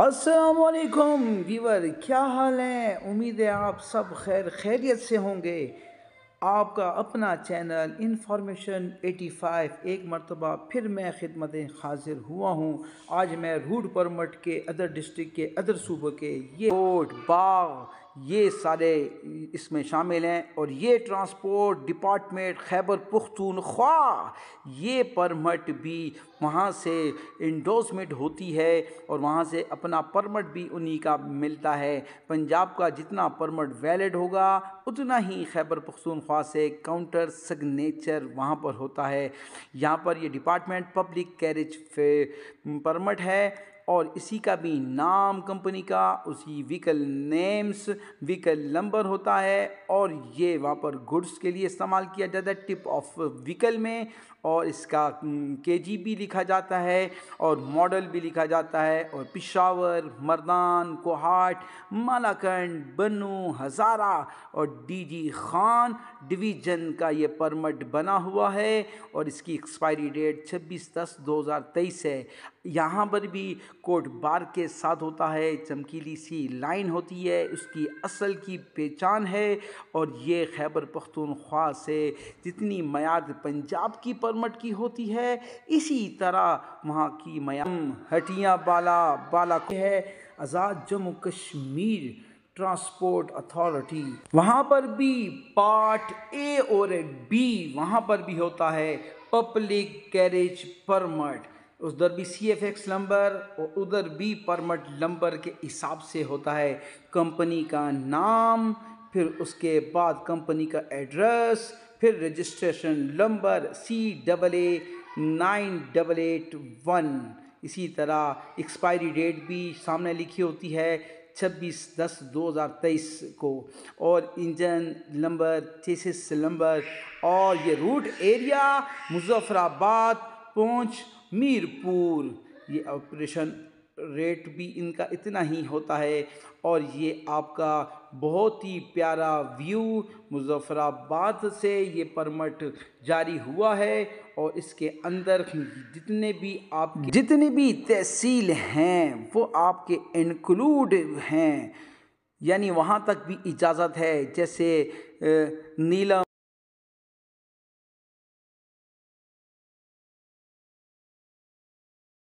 असलकुम वीवर क्या हाल है उम्मीद है आप सब खैर खैरियत से होंगे आपका अपना चैनल इन्फॉर्मेशन 85 एक मरतबा फिर मैं खिदमत हाजिर हुआ हूँ आज मैं रूट परमट के अदर डिस्ट्रिक्ट के अदर सूबों के ये कोट बाग ये सारे इसमें शामिल हैं और ये ट्रांसपोर्ट डिपार्टमेंट खैबर पुख्तूनख्वा ये परमट भी वहाँ से इंडोसमेंट होती है और वहाँ से अपना परमट भी उन्हीं का मिलता है पंजाब का जितना परमट वैलिड होगा उतना ही खैबर पख्तूनख्वा से काउंटर सिग्नेचर वहाँ पर होता है यहाँ पर ये डिपार्टमेंट पब्लिक कैरेज परमट है और इसी का भी नाम कंपनी का उसी व्हीकल नेम्स व्हीकल नंबर होता है और ये वहाँ पर गुड्स के लिए इस्तेमाल किया जाता है टिप ऑफ व्हीकल में और इसका के जी भी लिखा जाता है और मॉडल भी लिखा जाता है और पिशावर मर्दान कोहाट मालाखंड बनू हज़ारा और डीजी खान डिवीज़न का ये परमट बना हुआ है और इसकी एक्सपायरी डेट 26 दस 2023 है यहाँ पर भी कोट बार के साथ होता है चमकीली सी लाइन होती है उसकी असल की पहचान है और ये खैबर पख्तूनख्वा से जितनी मैाद पंजाब की परमट की होती है इसी तरह वहाँ की मैम हटिया बाला बाला है आज़ाद जम्मू कश्मीर ट्रांसपोर्ट अथॉरिटी वहाँ पर भी पार्ट ए और बी वहाँ पर भी होता है पब्लिक कैरेज परमट उधर भी सी एफ एक्स नंबर और उधर भी परमट नंबर के हिसाब से होता है कंपनी का नाम फिर उसके बाद कंपनी का एड्रेस फिर registration number C double A nine double eight one इसी तरह एक्सपायरी डेट भी सामने लिखी होती है छब्बीस दस दो हज़ार तेईस को और इंजन नंबर चेसिस नंबर और ये रूट एरिया मुजफ्फराबाद पहुँच मीरपुर ये ऑपरेशन रेट भी इनका इतना ही होता है और ये आपका बहुत ही प्यारा व्यू मुजफ्फराबाद से ये परमट जारी हुआ है और इसके अंदर जितने भी आप जितनी भी तहसील हैं वो आपके इंक्लूड हैं यानी वहाँ तक भी इजाज़त है जैसे नीलम